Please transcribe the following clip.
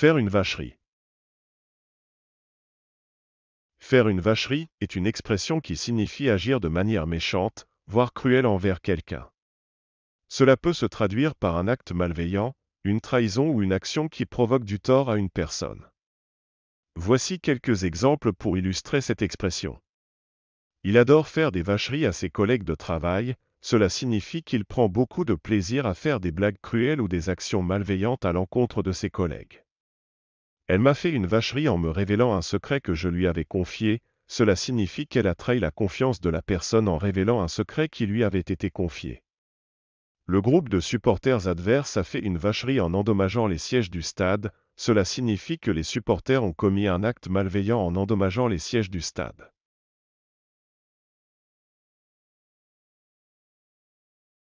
Faire une vacherie. Faire une vacherie est une expression qui signifie agir de manière méchante, voire cruelle envers quelqu'un. Cela peut se traduire par un acte malveillant, une trahison ou une action qui provoque du tort à une personne. Voici quelques exemples pour illustrer cette expression. Il adore faire des vacheries à ses collègues de travail, cela signifie qu'il prend beaucoup de plaisir à faire des blagues cruelles ou des actions malveillantes à l'encontre de ses collègues. Elle m'a fait une vacherie en me révélant un secret que je lui avais confié, cela signifie qu'elle a trahi la confiance de la personne en révélant un secret qui lui avait été confié. Le groupe de supporters adverses a fait une vacherie en endommageant les sièges du stade, cela signifie que les supporters ont commis un acte malveillant en endommageant les sièges du stade.